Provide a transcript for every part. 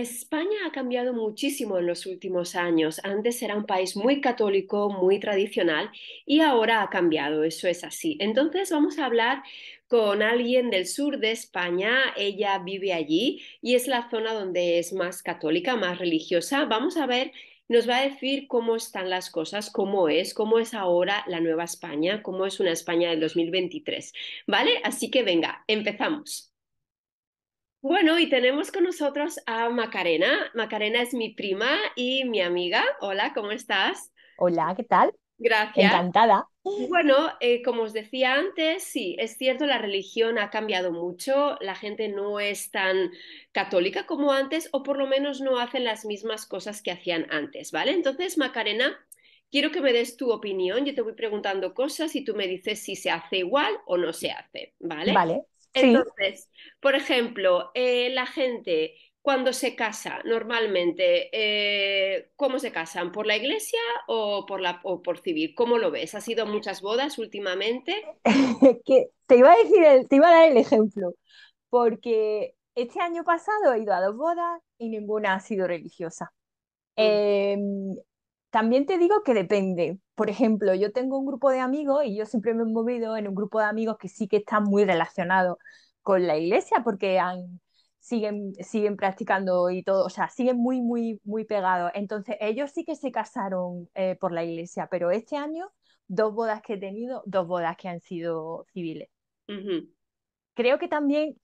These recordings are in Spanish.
España ha cambiado muchísimo en los últimos años. Antes era un país muy católico, muy tradicional y ahora ha cambiado, eso es así. Entonces vamos a hablar con alguien del sur de España. Ella vive allí y es la zona donde es más católica, más religiosa. Vamos a ver, nos va a decir cómo están las cosas, cómo es, cómo es ahora la nueva España, cómo es una España del 2023. ¿Vale? Así que venga, empezamos. Bueno, y tenemos con nosotros a Macarena. Macarena es mi prima y mi amiga. Hola, ¿cómo estás? Hola, ¿qué tal? Gracias. Encantada. Bueno, eh, como os decía antes, sí, es cierto, la religión ha cambiado mucho, la gente no es tan católica como antes o por lo menos no hacen las mismas cosas que hacían antes, ¿vale? Entonces, Macarena, quiero que me des tu opinión, yo te voy preguntando cosas y tú me dices si se hace igual o no se hace, ¿vale? Vale. Entonces, por ejemplo, eh, la gente cuando se casa, normalmente, eh, ¿cómo se casan? ¿Por la iglesia o por, la, por civil? ¿Cómo lo ves? ¿Has sido muchas bodas últimamente? te iba a decir, te iba a dar el ejemplo, porque este año pasado he ido a dos bodas y ninguna ha sido religiosa. Mm. Em, también te digo que depende. Por ejemplo, yo tengo un grupo de amigos y yo siempre me he movido en un grupo de amigos que sí que están muy relacionados con la iglesia porque siguen, siguen practicando y todo, o sea, siguen muy, muy, muy pegados. Entonces, ellos sí que se casaron eh, por la iglesia, pero este año, dos bodas que he tenido, dos bodas que han sido civiles. Creo que también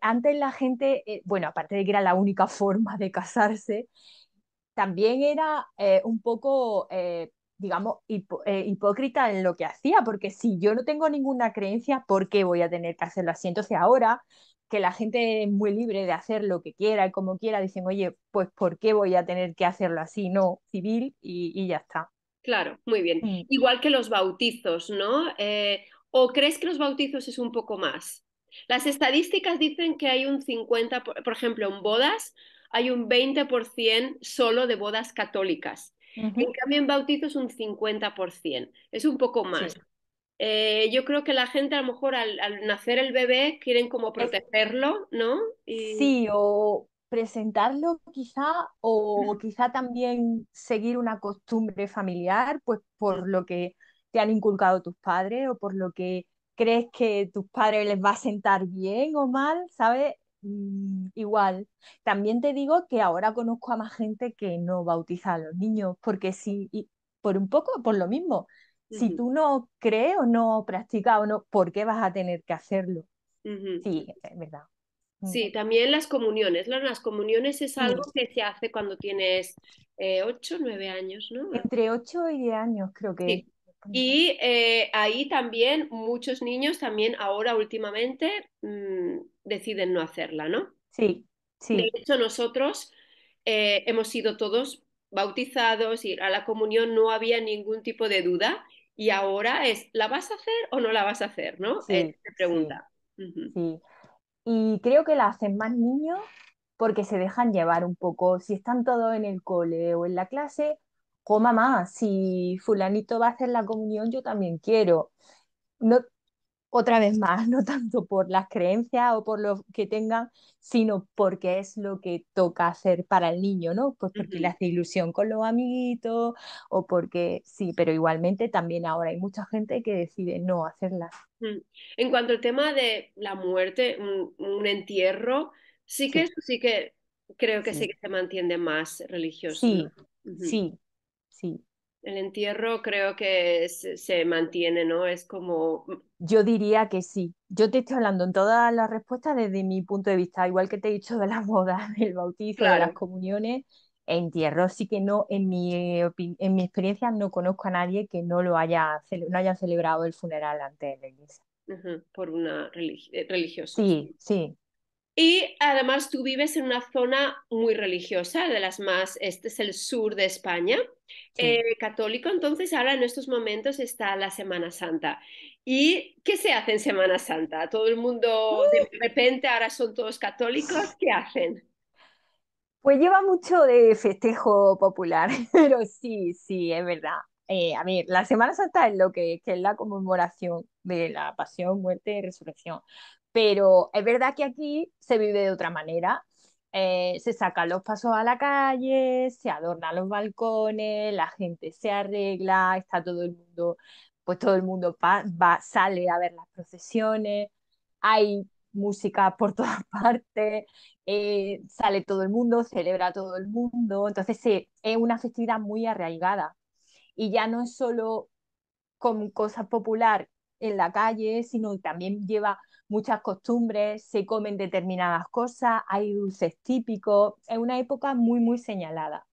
antes la gente, eh, bueno, aparte de que era la única forma de casarse, también era eh, un poco, eh, digamos, eh, hipócrita en lo que hacía, porque si yo no tengo ninguna creencia, ¿por qué voy a tener que hacerlo así? Entonces ahora que la gente es muy libre de hacer lo que quiera y como quiera, dicen, oye, pues ¿por qué voy a tener que hacerlo así? No, civil y, ya está. Claro, muy bien. Mm. Igual que los bautizos, ¿no? ¿O crees que los bautizos es un poco más? Las estadísticas dicen que hay un 50, por ejemplo, en bodas, hay un 20% solo de bodas católicas. En cambio, en es un 50%, es un poco más. Eh, yo creo que la gente a lo mejor al, nacer el bebé quieren como protegerlo, ¿no? Sí, o presentarlo quizá, o quizá también seguir una costumbre familiar, pues por lo que te han inculcado tus padres o por lo que crees que tus padres les va a sentar bien o mal, ¿sabes? Mm, igual. También te digo que ahora conozco a más gente que no bautiza a los niños, porque si, por un poco, por lo mismo, si tú no crees o no practicas o no, ¿por qué vas a tener que hacerlo? Sí, es verdad. Mm. Sí, también las comuniones. Las comuniones es algo que se hace cuando tienes 8, eh, 9 años, ¿no? Entre 8 y 10 años, creo que. Y eh, ahí también muchos niños, también ahora últimamente, mm, deciden no hacerla, ¿no? Sí, sí. De hecho, nosotros eh, hemos sido todos bautizados y a la comunión no había ningún tipo de duda y ahora es, ¿la vas a hacer o no la vas a hacer? ¿No? Sí, la pregunta. Sí, Y creo que la hacen más niños porque se dejan llevar un poco. Si están todos en el cole o en la clase, o mamá, si fulanito va a hacer la comunión, yo también quiero. No, otra vez más, no tanto por las creencias o por lo que tengan, sino porque es lo que toca hacer para el niño, ¿no? Pues porque le hace ilusión con los amiguitos o porque sí, pero igualmente también ahora hay mucha gente que decide no hacerla. Mm. En cuanto al tema de la muerte, un, entierro, sí que sí, que creo que sí. que se mantiene más religioso. Sí, sí, sí el entierro creo que se, mantiene, ¿no? Es como... Mm, Yo diría que sí. Yo te estoy hablando en todas las respuestas desde mi punto de vista, igual que te he dicho de las bodas, del bautizo, de las comuniones, entierro. Sí que no, en mi, en mi experiencia no conozco a nadie que no lo haya, no haya celebrado el funeral ante de la iglesia. por una eh, religiosa. Sí, sí. Y además tú vives en una zona muy religiosa, de las más, este es el sur de España. Eh, católico, entonces ahora en estos momentos está la Semana Santa. ¿Y qué se hace en Semana Santa? ¿Todo el mundo de uh. repente ahora son todos católicos? ¿Qué hacen? Pues lleva mucho de festejo popular, pero sí, sí, es verdad. Eh, a mí, la Semana Santa es lo que, que es la conmemoración de la pasión, muerte y resurrección. Pero es verdad que aquí se vive de otra manera, eh, se sacan los pasos a la calle, se adornan los balcones, la gente se arregla, está todo el mundo, pues todo el mundo va, sale a ver las procesiones, hay música por todas partes, eh, sale todo el mundo, celebra todo el mundo, entonces es una festividad muy arraigada y ya no es solo con cosas popular en la calle, sino también lleva muchas costumbres, se comen determinadas cosas, hay dulces típicos, es una época muy, muy señalada.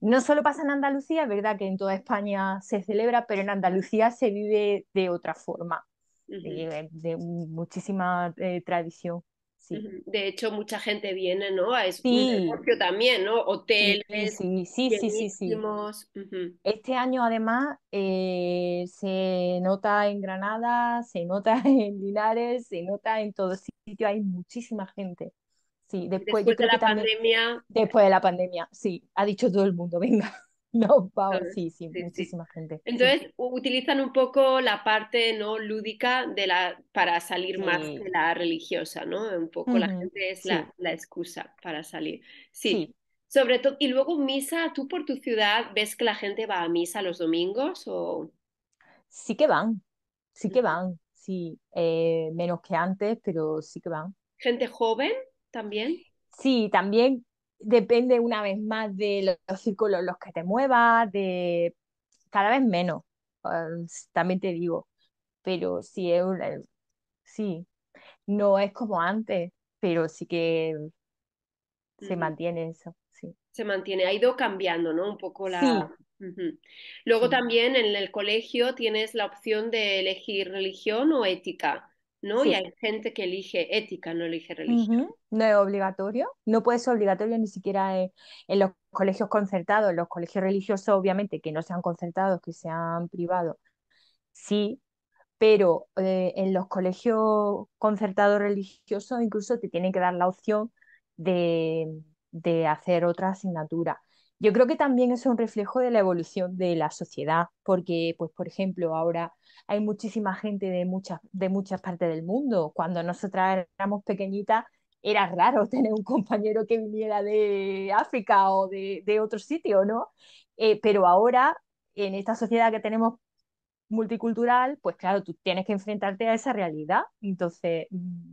No solo pasa en Andalucía, es verdad que en toda España se celebra, pero en Andalucía se vive de otra forma, de, muchísima eh, tradición. De hecho, mucha gente viene, ¿no? A españa. también, ¿no? Hoteles. Sí, sí, sí, sí, Este año, además, eh, se nota en Granada, se nota en Linares, se nota en todo sitio, hay muchísima gente. Sí, después, de la pandemia. después de la pandemia, sí, ha dicho todo el mundo, venga. No, Pau, sí, sí, muchísima gente. Entonces, utilizan un poco la parte no lúdica de la, para salir más de la religiosa, ¿no? Un poco la gente es la, excusa para salir. Sí. Sobre todo, y luego misa, ¿tú por tu ciudad ves que la gente va a misa los domingos o...? Sí que van, sí que van, sí, eh, menos que antes, pero sí que van. ¿Gente joven también? Sí, también depende una vez más de los, círculos en los que te muevas, de cada vez menos, ah, también te digo, pero sí, es sí, no es como antes, pero sí que se mantiene eso. Sí. Se mantiene, ha ido cambiando, ¿no? Un poco la... Luego también en el colegio tienes la opción de elegir religión o ética. ¿no? Y hay gente que elige ética, no elige religión. No es obligatorio, no puede ser obligatorio ni siquiera eh, en, los colegios concertados, en los colegios religiosos obviamente que no sean concertados, que sean privados, sí, pero eh, en los colegios concertados religiosos incluso te tienen que dar la opción de hacer otra asignatura. Yo creo que también es un reflejo de la evolución de la sociedad, porque, pues, por ejemplo, ahora hay muchísima gente de muchas, de muchas partes del mundo. Cuando nosotras éramos pequeñitas, era raro tener un compañero que viniera de África o de, otro sitio, ¿no? Eh, pero ahora, en esta sociedad que tenemos multicultural, pues claro, tú tienes que enfrentarte a esa realidad. Entonces, mm,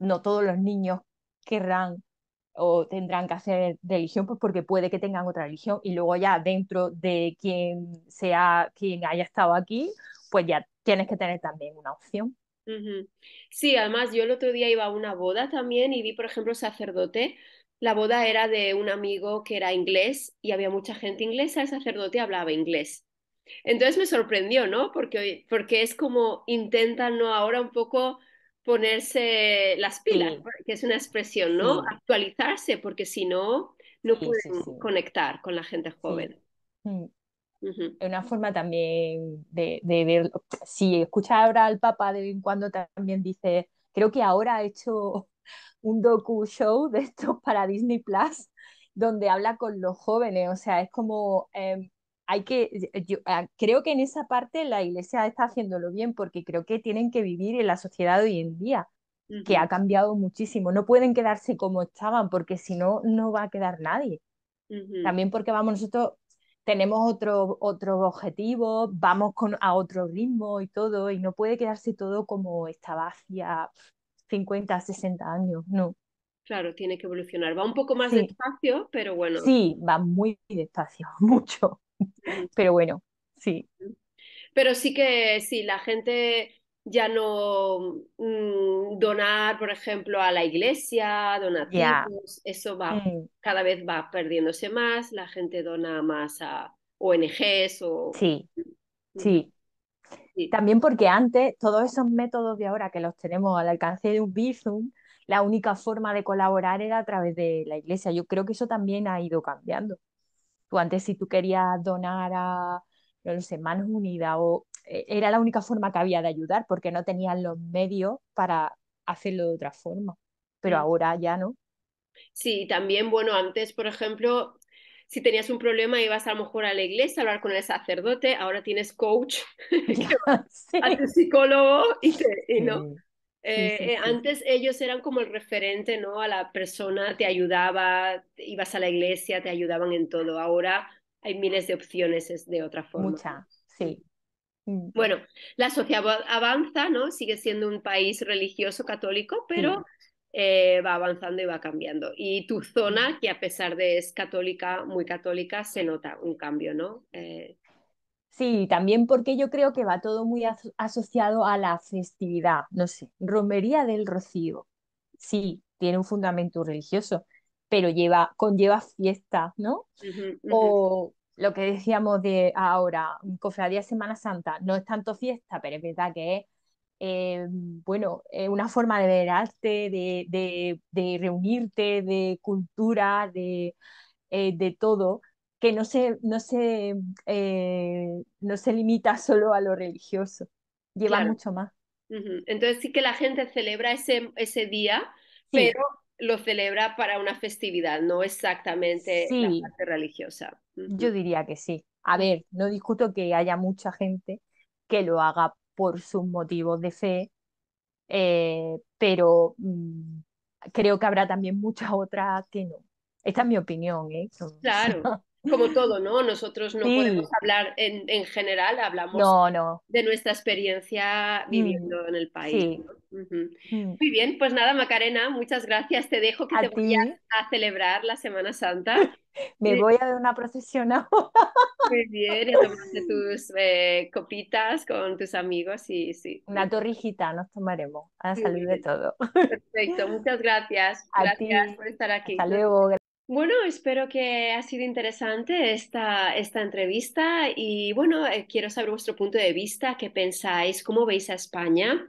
no todos los niños querrán o tendrán que hacer religión, pues porque puede que tengan otra religión y luego ya dentro de quien sea, quien haya estado aquí, pues ya tienes que tener también una opción. Sí, además yo el otro día iba a una boda también y vi, por ejemplo, sacerdote. La boda era de un amigo que era inglés y había mucha gente inglesa, el sacerdote hablaba inglés. Entonces me sorprendió, ¿no? Porque, porque es como intentan, ¿no? Ahora un poco ponerse las pilas, que es una expresión, ¿no? Actualizarse, porque si no, no pueden conectar con la gente joven. Mm. es Una forma también de, verlo, si escuchas ahora al papá de vez en cuando también dice, creo que ahora ha hecho un docu show de estos para Disney Plus, donde habla con los jóvenes, o sea, es como em, hay que, yo ah, creo que en esa parte la iglesia está haciéndolo bien porque creo que tienen que vivir en la sociedad hoy en día, que ha cambiado muchísimo. No pueden quedarse como estaban porque si no, no va a quedar nadie. También porque vamos nosotros, tenemos otros otro objetivos, vamos con, a otro ritmo y todo, y no puede quedarse todo como estaba hacia 50, 60 años, no. Claro, tiene que evolucionar. Va un poco más despacio, pero bueno. Sí, va muy despacio, mucho. Pero bueno, sí. Pero sí que si sí, la gente ya no mm, donar, por ejemplo, a la iglesia, donativos, eso va, mm. cada vez va perdiéndose más, la gente dona más a ONGs o... Sí, mm. sí. sí. También porque antes, todos esos métodos de ahora que los tenemos al alcance de un bizum, la única forma de colaborar era a través de la iglesia. Yo creo que eso también ha ido cambiando. Tú antes si tú querías donar a, no lo sé, Manos Unidas o eh, era la única forma que había de ayudar porque no tenían los medios para hacerlo de otra forma, pero mm. ahora ya no. Sí, también, bueno, antes, por ejemplo, si tenías un problema ibas a lo mejor a la iglesia a hablar con el sacerdote, ahora tienes coach, a tu psicólogo y, no. Eh, eh, antes ellos eran como el referente, ¿no? A la persona te ayudaba, ibas a la iglesia, te ayudaban en todo. Ahora hay miles de opciones es de otra forma. Mucha, sí. Mm. Bueno, la sociedad avanza, ¿no? Sigue siendo un país religioso católico, pero eh, va avanzando y va cambiando. Y tu zona, que a pesar de es católica, muy católica, se nota un cambio, ¿no? Sí, también porque yo creo que va todo muy asociado a la festividad, no sé, romería del rocío. Sí, tiene un fundamento religioso, pero lleva, conlleva fiesta, ¿no? O lo que decíamos de ahora, cofradía Semana Santa, no es tanto fiesta, pero es verdad que es eh, bueno, una forma de ver arte, de, reunirte, de cultura, de eh, todo que no se, no se, eh, no se limita solo a lo religioso, lleva mucho más. Entonces sí que la gente celebra ese, ese día, pero lo celebra para una festividad, no exactamente la parte religiosa. Yo diría que sí. A ver, no discuto que haya mucha gente que lo haga por sus motivos de fe, eh, pero mm, creo que habrá también muchas otras que no. Esta es mi opinión, ¿eh? Claro como todo, ¿no? Nosotros no podemos hablar en, en general, hablamos de nuestra experiencia viviendo mm, en el país. Mm. Muy bien, pues nada, Macarena, muchas gracias. Te dejo que te a, celebrar la Semana Santa. Me voy a dar una procesión Muy bien, y tomaste tus eh, copitas con tus amigos y sí. Una torrijita nos tomaremos a salir de todo. Perfecto, muchas gracias. gracias por estar aquí. Hasta luego. Bueno, espero que ha sido interesante esta, entrevista y bueno, eh, quiero saber vuestro punto de vista, qué pensáis, cómo veis a España.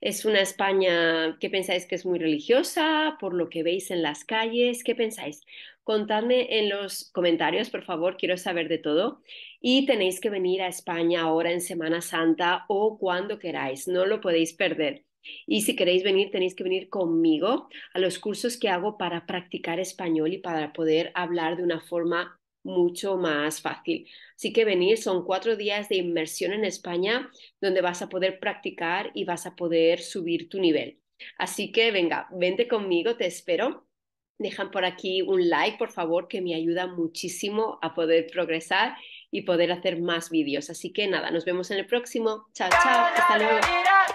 ¿Es una España que pensáis que es muy religiosa por lo que veis en las calles? ¿Qué pensáis? Contadme en los comentarios, por favor, quiero saber de todo. Y tenéis que venir a España ahora en Semana Santa o cuando queráis, no lo podéis perder. Y si queréis venir, tenéis que venir conmigo a los cursos que hago para practicar español y para poder hablar de una forma mucho más fácil. Así que venir son cuatro días de inmersión en España donde vas a poder practicar y vas a poder subir tu nivel. Así que venga, vente conmigo, te espero. Dejan por aquí un like, por favor, que me ayuda muchísimo a poder progresar y poder hacer más vídeos. Así que nada, nos vemos en el próximo. Chao, chao. Hasta luego.